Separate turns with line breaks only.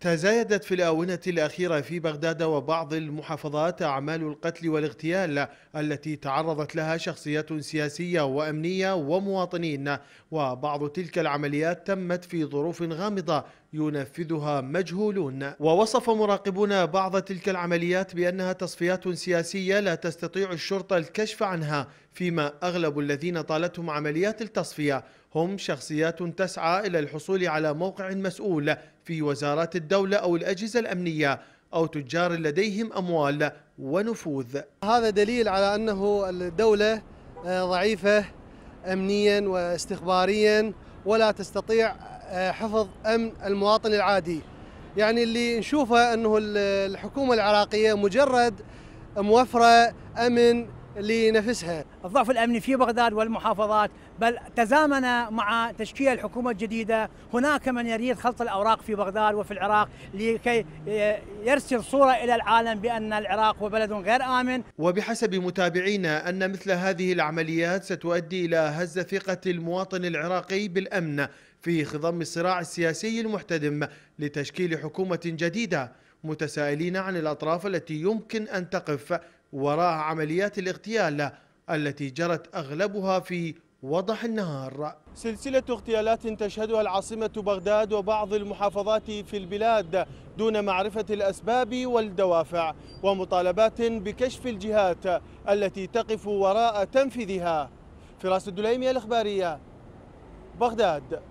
تزايدت في الآونة الأخيرة في بغداد وبعض المحافظات أعمال القتل والاغتيال التي تعرضت لها شخصيات سياسية وأمنية ومواطنين وبعض تلك العمليات تمت في ظروف غامضة ينفذها مجهولون ووصف مراقبون بعض تلك العمليات بأنها تصفيات سياسية لا تستطيع الشرطة الكشف عنها فيما أغلب الذين طالتهم عمليات التصفية هم شخصيات تسعى إلى الحصول على موقع مسؤول في وزارات الدولة أو الأجهزة الأمنية أو تجار لديهم أموال ونفوذ
هذا دليل على أنه الدولة آه، ضعيفة أمنيا واستخباريا ولا تستطيع آه، حفظ امن المواطن العادي يعني اللي نشوفه انه الحكومه العراقيه مجرد موفره
امن لنفسها الضعف الأمني في بغداد والمحافظات بل تزامن مع تشكيل الحكومة الجديدة هناك من يريد خلط الأوراق في بغداد وفي العراق لكي يرسل صورة إلى العالم بأن العراق هو بلد غير آمن
وبحسب متابعينا أن مثل هذه العمليات ستؤدي إلى هز ثقة المواطن العراقي بالأمن في خضم الصراع السياسي المحتدم لتشكيل حكومة جديدة متسائلين عن الأطراف التي يمكن أن تقف وراء عمليات الاغتيال التي جرت أغلبها في وضح النهار سلسلة اغتيالات تشهدها العاصمة بغداد وبعض المحافظات في البلاد دون معرفة الأسباب والدوافع ومطالبات بكشف الجهات التي تقف وراء تنفيذها فراس الدليمي الإخبارية بغداد